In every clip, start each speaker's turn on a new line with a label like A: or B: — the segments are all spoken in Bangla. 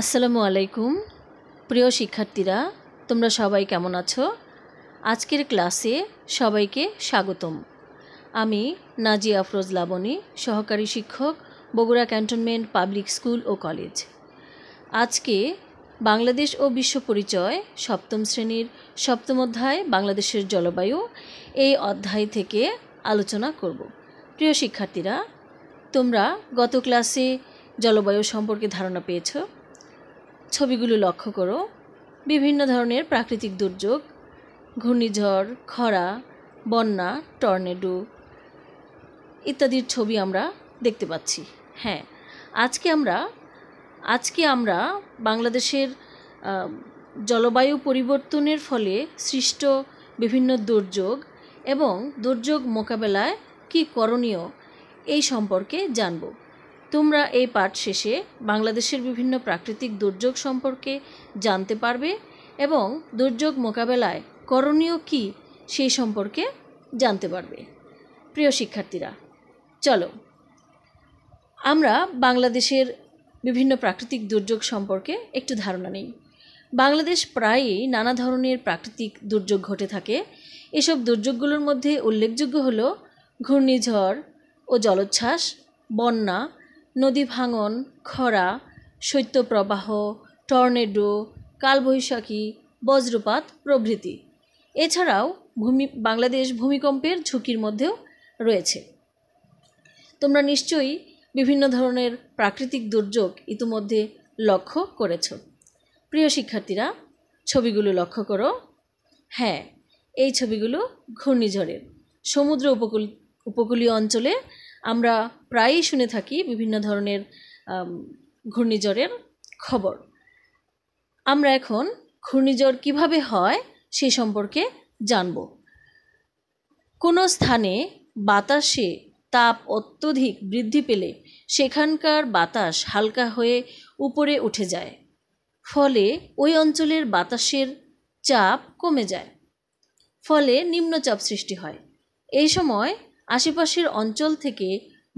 A: আসসালামু আলাইকুম প্রিয় শিক্ষার্থীরা তোমরা সবাই কেমন আছো আজকের ক্লাসে সবাইকে স্বাগতম আমি নাজি আফরোজ লাবণী সহকারী শিক্ষক বগুড়া ক্যান্টনমেন্ট পাবলিক স্কুল ও কলেজ আজকে বাংলাদেশ ও বিশ্ব পরিচয় সপ্তম শ্রেণীর সপ্তম অধ্যায় বাংলাদেশের জলবায়ু এই অধ্যায় থেকে আলোচনা করব প্রিয় শিক্ষার্থীরা তোমরা গত ক্লাসে জলবায়ু সম্পর্কে ধারণা পেয়েছো ছবিগুলো লক্ষ্য করো বিভিন্ন ধরনের প্রাকৃতিক দুর্যোগ ঘূর্ণিঝড় খরা বন্যা টর্নেডো ইত্যাদির ছবি আমরা দেখতে পাচ্ছি হ্যাঁ আজকে আমরা আজকে আমরা বাংলাদেশের জলবায়ু পরিবর্তনের ফলে সৃষ্ট বিভিন্ন দুর্যোগ এবং দুর্যোগ মোকাবেলায় কী করণীয় এই সম্পর্কে জানব তোমরা এই পাঠ শেষে বাংলাদেশের বিভিন্ন প্রাকৃতিক দুর্যোগ সম্পর্কে জানতে পারবে এবং দুর্যোগ মোকাবেলায় করণীয় কি সেই সম্পর্কে জানতে পারবে প্রিয় শিক্ষার্থীরা চলো আমরা বাংলাদেশের বিভিন্ন প্রাকৃতিক দুর্যোগ সম্পর্কে একটু ধারণা নেই বাংলাদেশ প্রায়ই নানা ধরনের প্রাকৃতিক দুর্যোগ ঘটে থাকে এসব দুর্যোগগুলোর মধ্যে উল্লেখযোগ্য হলো ঘূর্ণিঝড় ও জলোচ্ছ্বাস বন্যা নদী ভাঙন খরা শৈত্যপ্রবাহ টর্নেডো কালবৈশাখী বজ্রপাত প্রভৃতি এছাড়াও ভূমি বাংলাদেশ ভূমিকম্পের ঝুঁকির মধ্যেও রয়েছে তোমরা নিশ্চয়ই বিভিন্ন ধরনের প্রাকৃতিক দুর্যোগ ইতিমধ্যে লক্ষ্য করেছ প্রিয় শিক্ষার্থীরা ছবিগুলো লক্ষ্য করো হ্যাঁ এই ছবিগুলো ঘূর্ণিঝড়ের সমুদ্র উপকূল উপকূলীয় অঞ্চলে আমরা প্রায়ই শুনে থাকি বিভিন্ন ধরনের ঘূর্ণিঝড়ের খবর আমরা এখন ঘূর্ণিঝড় কিভাবে হয় সে সম্পর্কে জানব কোনো স্থানে বাতাসে তাপ অত্যধিক বৃদ্ধি পেলে সেখানকার বাতাস হালকা হয়ে উপরে উঠে যায় ফলে ওই অঞ্চলের বাতাসের চাপ কমে যায় ফলে নিম্নচাপ সৃষ্টি হয় এই সময় আশেপাশের অঞ্চল থেকে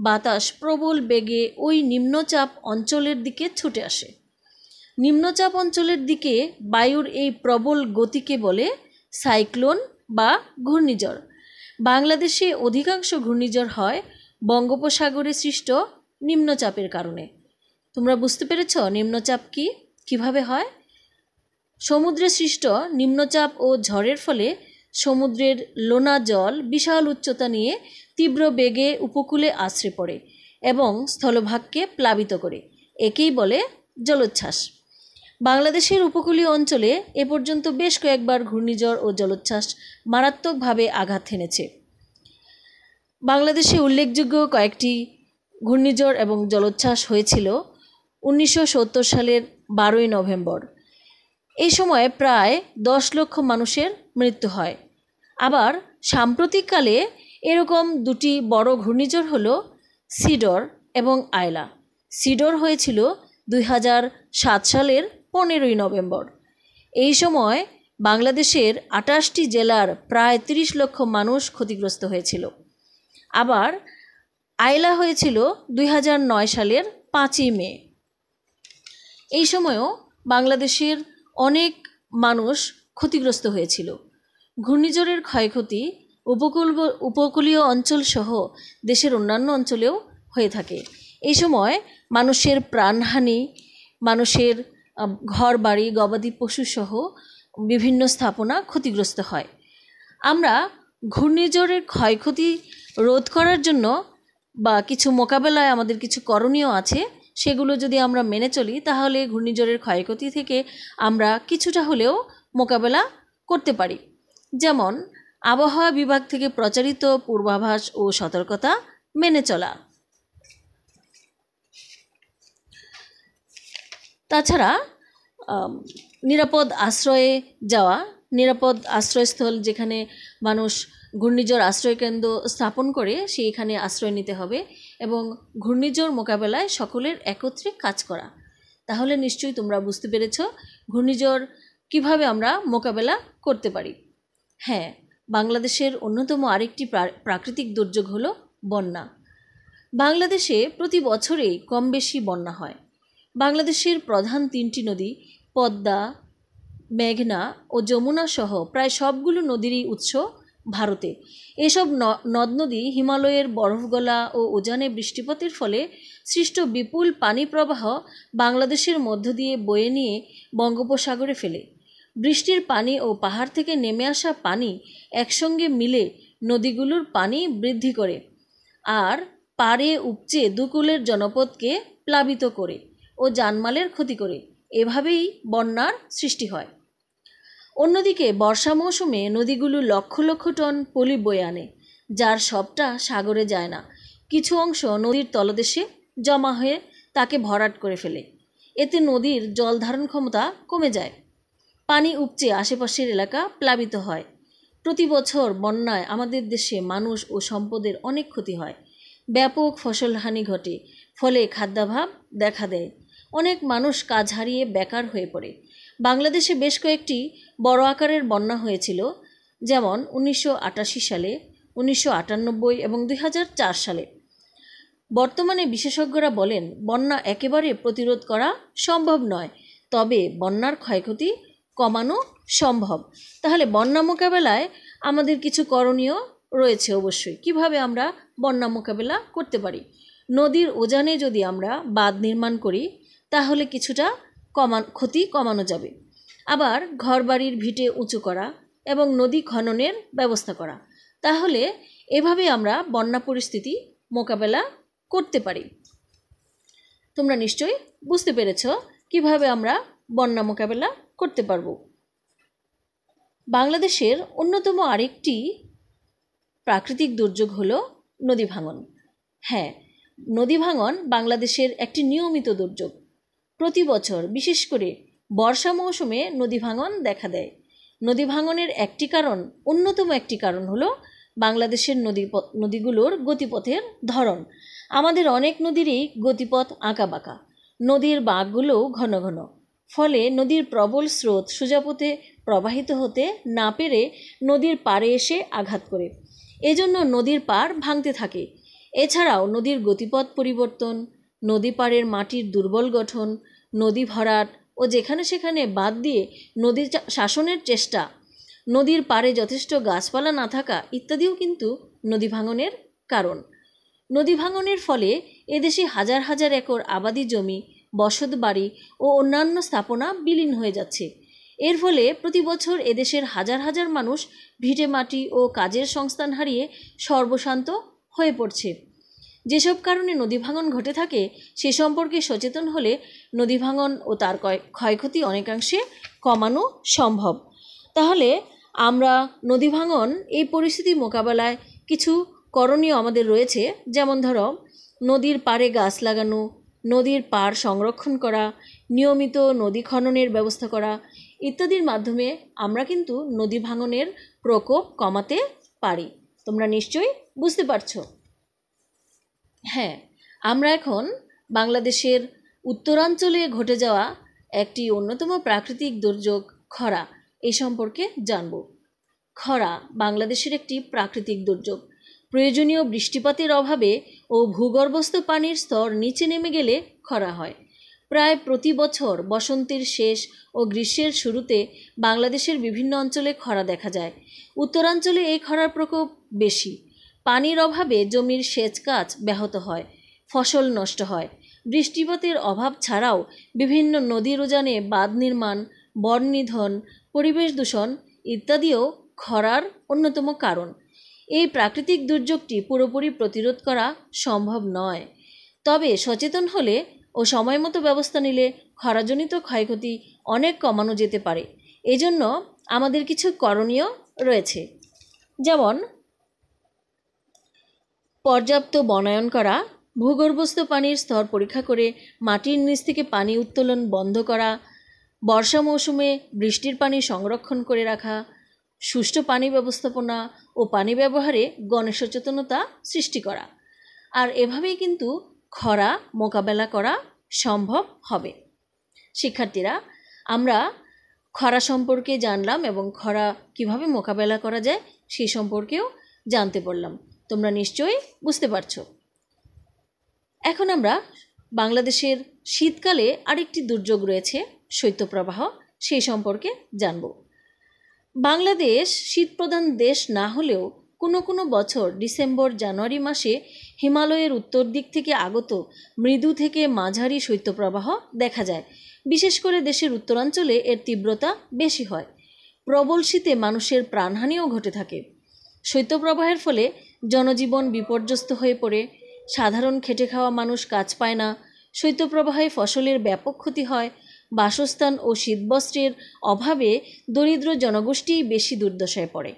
A: বাতাস প্রবল বেগে ওই নিম্নচাপ অঞ্চলের দিকে ছুটে আসে নিম্নচাপ অঞ্চলের দিকে বায়ুর এই প্রবল গতিকে বলে সাইক্লোন বা ঘূর্ণিঝড় বাংলাদেশে অধিকাংশ ঘূর্ণিঝড় হয় বঙ্গোপসাগরে সৃষ্ট নিম্নচাপের কারণে তোমরা বুঝতে পেরেছ নিম্নচাপ কি কিভাবে হয় সমুদ্রে সৃষ্ট নিম্নচাপ ও ঝড়ের ফলে সমুদ্রের লোনা জল বিশাল উচ্চতা নিয়ে তীব্র বেগে উপকূলে আশ্রে পড়ে এবং স্থলভাগকে প্লাবিত করে একেই বলে জলোচ্ছ্বাস বাংলাদেশের উপকূলীয় অঞ্চলে এ পর্যন্ত বেশ কয়েকবার ঘূর্ণিঝড় ও জলোচ্ছ্বাস মারাত্মকভাবে আঘাত হেনেছে বাংলাদেশে উল্লেখযোগ্য কয়েকটি ঘূর্ণিঝড় এবং জলোচ্ছ্বাস হয়েছিল উনিশশো সালের বারোই নভেম্বর এই সময় প্রায় দশ লক্ষ মানুষের মৃত্যু হয় আবার সাম্প্রতিককালে এরকম দুটি বড় ঘূর্ণিঝড় হল সিডর এবং আয়লা সিডর হয়েছিল দুই সাত সালের পনেরোই নভেম্বর এই সময় বাংলাদেশের আটাশটি জেলার প্রায় ৩০ লক্ষ মানুষ ক্ষতিগ্রস্ত হয়েছিল আবার আয়লা হয়েছিল দুই সালের পাঁচই মে এই সময়ও বাংলাদেশের অনেক মানুষ ক্ষতিগ্রস্ত হয়েছিল ঘূর্ণিঝড়ের ক্ষয়ক্ষতি উপকূল উপকূলীয় অঞ্চলসহ দেশের অন্যান্য অঞ্চলেও হয়ে থাকে এই সময় মানুষের প্রাণহানি মানুষের ঘর বাড়ি গবাদি পশুসহ বিভিন্ন স্থাপনা ক্ষতিগ্রস্ত হয় আমরা ঘূর্ণিঝড়ের ক্ষয়ক্ষতি রোধ করার জন্য বা কিছু মোকাবেলায় আমাদের কিছু করণীয় আছে সেগুলো যদি আমরা মেনে চলি তাহলে ঘূর্ণিঝড়ের ক্ষয়ক্ষতি থেকে আমরা কিছুটা হলেও মোকাবেলা করতে পারি যেমন আবহাওয়া বিভাগ থেকে প্রচারিত পূর্বাভাস ও সতর্কতা মেনে চলা তাছাড়া নিরাপদ আশ্রয়ে যাওয়া নিরাপদ আশ্রয়স্থল যেখানে মানুষ ঘূর্ণিঝড় আশ্রয়কেন্দ্র স্থাপন করে সেইখানে আশ্রয় নিতে হবে এবং ঘূর্ণিঝড় মোকাবেলায় সকলের একত্রে কাজ করা তাহলে নিশ্চয়ই তোমরা বুঝতে পেরেছ ঘূর্ণিঝড় কিভাবে আমরা মোকাবেলা করতে পারি হ্যাঁ বাংলাদেশের অন্যতম আরেকটি প্রাকৃতিক দুর্যোগ হল বন্যা বাংলাদেশে প্রতি বছরেই কম বেশি বন্যা হয় বাংলাদেশের প্রধান তিনটি নদী পদ্মা মেঘনা ও যমুনা সহ প্রায় সবগুলো নদীরই উৎস ভারতে এসব নদ নদী হিমালয়ের বরফগলা ও উজানে বৃষ্টিপাতের ফলে সৃষ্ট বিপুল পানি প্রবাহ বাংলাদেশের মধ্য দিয়ে বয়ে নিয়ে বঙ্গোপসাগরে ফেলে বৃষ্টির পানি ও পাহাড় থেকে নেমে আসা পানি একসঙ্গে মিলে নদীগুলোর পানি বৃদ্ধি করে আর পাড়ে উপচে দুকুলের জনপদকে প্লাবিত করে ও জানমালের ক্ষতি করে এভাবেই বন্যার সৃষ্টি হয় অন্যদিকে বর্ষা মৌসুমে নদীগুলো লক্ষ লক্ষ টন পলি বয়ে আনে যার সবটা সাগরে যায় না কিছু অংশ নদীর তলদেশে জমা হয়ে তাকে ভরাট করে ফেলে এতে নদীর জল ধারণ ক্ষমতা কমে যায় পানি উপচে আশেপাশের এলাকা প্লাবিত হয় প্রতি বছর বন্যায় আমাদের দেশে মানুষ ও সম্পদের অনেক ক্ষতি হয় ব্যাপক ফসলহানি ঘটে ফলে খাদ্যাভাব দেখা দেয় অনেক মানুষ কাজ হারিয়ে বেকার হয়ে পড়ে বাংলাদেশে বেশ কয়েকটি বড় আকারের বন্যা হয়েছিল যেমন উনিশশো সালে উনিশশো এবং দুই সালে বর্তমানে বিশেষজ্ঞরা বলেন বন্যা একেবারে প্রতিরোধ করা সম্ভব নয় তবে বন্যার ক্ষয়ক্ষতি কমানো সম্ভব তাহলে বন্যা মোকাবেলায় আমাদের কিছু করণীয় রয়েছে অবশ্যই কিভাবে আমরা বন্যা মোকাবেলা করতে পারি নদীর ওজানে যদি আমরা বাঁধ নির্মাণ করি তাহলে কিছুটা কমান ক্ষতি কমানো যাবে আবার ঘরবাড়ির ভিটে উঁচু করা এবং নদী খননের ব্যবস্থা করা তাহলে এভাবে আমরা বন্যা পরিস্থিতি মোকাবেলা করতে পারি তোমরা নিশ্চয়ই বুঝতে পেরেছ কিভাবে আমরা বন্যা মোকাবেলা করতে পারব বাংলাদেশের অন্যতম আরেকটি প্রাকৃতিক দুর্যোগ হলো নদী ভাঙন হ্যাঁ নদী ভাঙন বাংলাদেশের একটি নিয়মিত দুর্যোগ প্রতি বছর বিশেষ করে বর্ষা মৌসুমে নদী ভাঙন দেখা দেয় নদী ভাঙনের একটি কারণ অন্যতম একটি কারণ হলো বাংলাদেশের নদী নদীগুলোর গতিপথের ধরন আমাদের অনেক নদীরই গতিপথ আঁকা বাঁকা নদীর বাঘগুলোও ঘন ঘন ফলে নদীর প্রবল স্রোত সোজাপথে প্রবাহিত হতে না পেরে নদীর পাড়ে এসে আঘাত করে এজন্য নদীর পাড় ভাঙতে থাকে এছাড়াও নদীর গতিপথ পরিবর্তন নদী পাড়ের মাটির দুর্বল গঠন নদী ভরাট ও যেখানে সেখানে বাদ দিয়ে নদীর শাসনের চেষ্টা নদীর পাড়ে যথেষ্ট গাছপালা না থাকা ইত্যাদিও কিন্তু নদী ভাঙনের কারণ নদী ভাঙনের ফলে এদেশে হাজার হাজার একর আবাদি জমি বসত বাড়ি ও অন্যান্য স্থাপনা বিলীন হয়ে যাচ্ছে এর ফলে প্রতি বছর এদেশের হাজার হাজার মানুষ ভিটে মাটি ও কাজের সংস্থান হারিয়ে সর্বশান্ত হয়ে পড়ছে যেসব কারণে নদী ভাঙন ঘটে থাকে সে সম্পর্কে সচেতন হলে নদী ভাঙন ও তার ক্ষয়ক্ষতি অনেকাংশে কমানো সম্ভব তাহলে আমরা নদী ভাঙন এই পরিস্থিতি মোকাবেলায় কিছু করণীয় আমাদের রয়েছে যেমন ধরো নদীর পাড়ে গাছ লাগানো নদীর পার সংরক্ষণ করা নিয়মিত নদী খননের ব্যবস্থা করা ইত্যাদির মাধ্যমে আমরা কিন্তু নদী ভাঙনের প্রকোপ কমাতে পারি তোমরা নিশ্চয়ই বুঝতে পারছ হ্যাঁ আমরা এখন বাংলাদেশের উত্তরাঞ্চলে ঘটে যাওয়া একটি অন্যতম প্রাকৃতিক দুর্যোগ খরা এ সম্পর্কে জানব খরা বাংলাদেশের একটি প্রাকৃতিক দুর্যোগ প্রয়োজনীয় বৃষ্টিপাতের অভাবে ও ভূগর্ভস্থ পানির স্তর নিচে নেমে গেলে খরা হয় প্রায় প্রতি বছর বসন্তের শেষ ও গ্রীষ্মের শুরুতে বাংলাদেশের বিভিন্ন অঞ্চলে খরা দেখা যায় উত্তরাঞ্চলে এই খরার প্রকোপ বেশি পানির অভাবে জমির সেচ কাজ ব্যাহত হয় ফসল নষ্ট হয় বৃষ্টিপাতের অভাব ছাড়াও বিভিন্ন নদীর উজানে বাঁধ নির্মাণ বন নিধন পরিবেশ দূষণ ইত্যাদিও খরার অন্যতম কারণ এই প্রাকৃতিক দুর্যোগটি পুরোপুরি প্রতিরোধ করা সম্ভব নয় তবে সচেতন হলে ও সময় মতো ব্যবস্থা নিলে খরাজনিত ক্ষয়ক্ষতি অনেক কমানো যেতে পারে এজন্য আমাদের কিছু করণীয় রয়েছে যেমন পর্যাপ্ত বনায়ন করা ভূগর্ভস্থ পানির স্তর পরীক্ষা করে মাটির নিচ থেকে পানি উত্তোলন বন্ধ করা বর্ষা মৌসুমে বৃষ্টির পানি সংরক্ষণ করে রাখা সুষ্ঠু পানি ব্যবস্থাপনা ও পানি ব্যবহারে গণসচেতনতা সৃষ্টি করা আর এভাবেই কিন্তু খরা মোকাবেলা করা সম্ভব হবে শিক্ষার্থীরা আমরা খরা সম্পর্কে জানলাম এবং খরা কিভাবে মোকাবেলা করা যায় সেই সম্পর্কেও জানতে পারলাম তোমরা নিশ্চয়ই বুঝতে পারছো এখন আমরা বাংলাদেশের শীতকালে আরেকটি দুর্যোগ রয়েছে শৈত্যপ্রবাহ সেই সম্পর্কে জানবো বাংলাদেশ শীতপ্রধান দেশ না হলেও কোনো কোনো বছর ডিসেম্বর জানুয়ারি মাসে হিমালয়ের উত্তর দিক থেকে আগত মৃদু থেকে মাঝারি শৈত্যপ্রবাহ দেখা যায় বিশেষ করে দেশের উত্তরাঞ্চলে এর তীব্রতা বেশি হয় প্রবল শীতে মানুষের প্রাণহানিও ঘটে থাকে শৈত্যপ্রবাহের ফলে জনজীবন বিপর্যস্ত হয়ে পড়ে সাধারণ খেটে খাওয়া মানুষ কাজ পায় না শৈত্যপ্রবাহে ফসলের ব্যাপক ক্ষতি হয় বাসস্থান ও শীতবস্ত্রের অভাবে দরিদ্র জনগোষ্ঠী বেশি দুর্দশায় পড়ে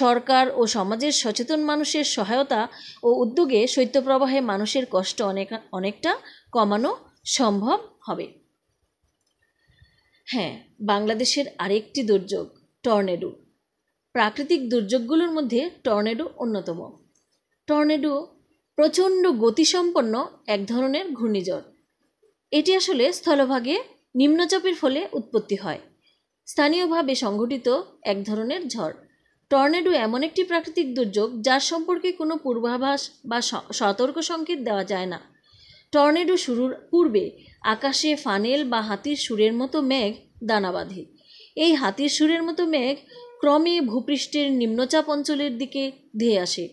A: সরকার ও সমাজের সচেতন মানুষের সহায়তা ও উদ্যোগে শৈত্যপ্রবাহে মানুষের কষ্ট অনেক অনেকটা কমানো সম্ভব হবে হ্যাঁ বাংলাদেশের আরেকটি দুর্যোগ টর্নেডো প্রাকৃতিক দুর্যোগগুলোর মধ্যে টর্নেডো অন্যতম টর্নেডো প্রচণ্ড গতিসম্পন্ন এক ধরনের ঘূর্ণিঝড় এটি আসলে স্থলভাগে নিম্নচাপের ফলে উৎপত্তি হয় স্থানীয়ভাবে সংঘটিত এক ধরনের ঝড় টর্নেডো এমন একটি প্রাকৃতিক দুর্যোগ যার সম্পর্কে কোনো পূর্বাভাস বা সতর্ক সংকেত দেওয়া যায় না টর্নেডো শুরুর পূর্বে আকাশে ফানেল বা হাতির সুরের মতো মেঘ দানা বাঁধে এই হাতির সুরের মতো মেঘ ক্রমে ভূপৃষ্ঠের নিম্নচাপ অঞ্চলের দিকে ধেয়ে আসে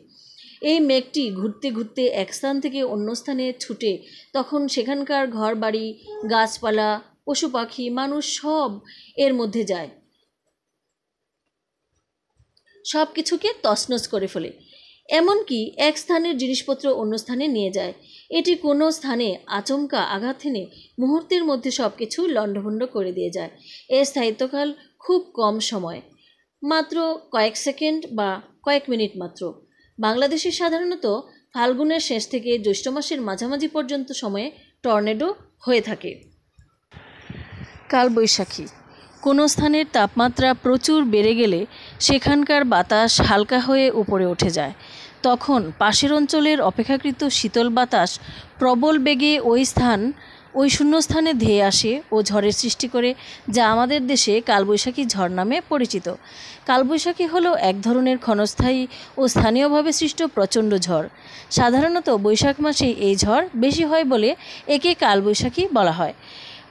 A: এই মেঘটি ঘুরতে ঘুরতে এক স্থান থেকে অন্য স্থানে ছুটে তখন সেখানকার ঘরবাড়ি গাছপালা পশু পাখি মানুষ সব এর মধ্যে যায় সব কিছুকে তছনছ করে ফেলে এমনকি এক স্থানের জিনিসপত্র অন্য স্থানে নিয়ে যায় এটি কোনো স্থানে আচমকা আঘাত হেনে মুহূর্তের মধ্যে সব কিছু লণ্ডভণ্ড করে দিয়ে যায় এর স্থায়িত্বকাল খুব কম সময় মাত্র কয়েক সেকেন্ড বা কয়েক মিনিট মাত্র বাংলাদেশে সাধারণত ফাল্গুনের শেষ থেকে জ্যৈষ্ঠ মাসের মাঝামাঝি পর্যন্ত সময়ে টর্নেডো হয়ে থাকে কালবৈশাখী কোনো স্থানের তাপমাত্রা প্রচুর বেড়ে গেলে সেখানকার বাতাস হালকা হয়ে উপরে উঠে যায় তখন পাশের অঞ্চলের অপেক্ষাকৃত শীতল বাতাস প্রবল বেগে ওই স্থান ওই শূন্যস্থানে ধেয়ে আসে ও ঝড়ের সৃষ্টি করে যা আমাদের দেশে কালবৈশাখী ঝড় নামে পরিচিত কালবৈশাখী হলো এক ধরনের ক্ষণস্থায়ী ও স্থানীয়ভাবে সৃষ্ট প্রচণ্ড ঝড় সাধারণত বৈশাখ মাসে এই ঝড় বেশি হয় বলে একে কালবৈশাখী বলা হয়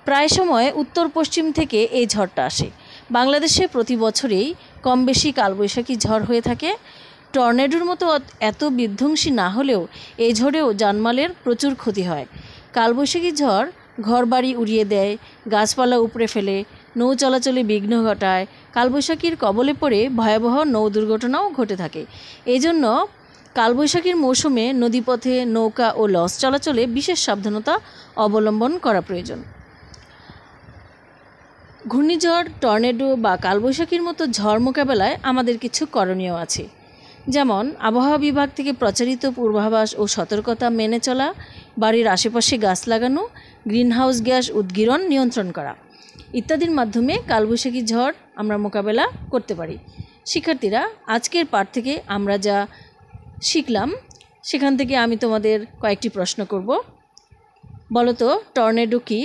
A: প্রায় সময় উত্তর পশ্চিম থেকে এই ঝড়টা আসে বাংলাদেশে প্রতি বছরেই কম বেশি কালবৈশাখী ঝড় হয়ে থাকে টর্নেডোর মতো এত বিধ্বংসী না হলেও এই ঝড়েও জানমালের প্রচুর ক্ষতি হয় কালবৈশাখী ঝড় ঘরবাড়ি উড়িয়ে দেয় গাছপালা উপড়ে ফেলে নৌ চলাচলে বিঘ্ন ঘটায় কালবৈশাখীর কবলে পড়ে ভয়াবহ নৌ দুর্ঘটনাও ঘটে থাকে এজন্য কালবৈশাখীর মৌসুমে নদীপথে নৌকা ও লঞ্চ চলাচলে বিশেষ সাবধানতা অবলম্বন করা প্রয়োজন ঘূর্ণিঝড় টর্নেডো বা কালবৈশাখীর মতো ঝড় মোকাবেলায় আমাদের কিছু করণীয় আছে যেমন আবহাওয়া বিভাগ থেকে প্রচারিত পূর্বাভাস ও সতর্কতা মেনে চলা বাড়ির আশেপাশে গাছ লাগানো গ্রিনহাউস গ্যাস উদ্গীরণ নিয়ন্ত্রণ করা ইত্যাদির মাধ্যমে কালবৈশাখী ঝড় আমরা মোকাবেলা করতে পারি শিক্ষার্থীরা আজকের পাঠ থেকে আমরা যা শিখলাম সেখান থেকে আমি তোমাদের কয়েকটি প্রশ্ন করব বলো তো টর্নেডো কি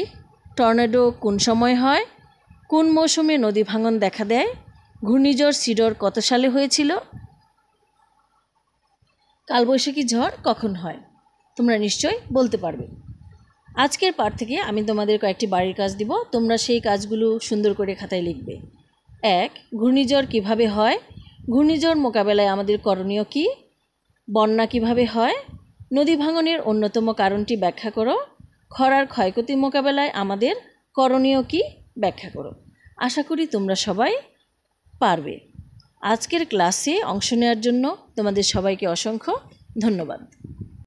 A: টর্নেডো কোন সময় হয় কোন মৌসুমে নদী ভাঙন দেখা দেয় ঘূর্ণিঝড় সিডর কত সালে হয়েছিল কালবৈশাখী ঝড় কখন হয় তোমরা নিশ্চয় বলতে পারবে আজকের পার থেকে আমি তোমাদের কয়েকটি বাড়ির কাজ দিব তোমরা সেই কাজগুলো সুন্দর করে খাতায় লিখবে এক ঘূর্ণিঝড় কিভাবে হয় ঘূর্ণিঝড় মোকাবেলায় আমাদের করণীয় কি বন্যা কিভাবে হয় নদী ভাঙনের অন্যতম কারণটি ব্যাখ্যা করো খরার ক্ষয়ক্ষতি মোকাবেলায় আমাদের করণীয় কী ব্যাখ্যা করো আশা করি তোমরা সবাই পারবে আজকের ক্লাসে অংশ নেওয়ার জন্য তোমাদের সবাইকে অসংখ্য ধন্যবাদ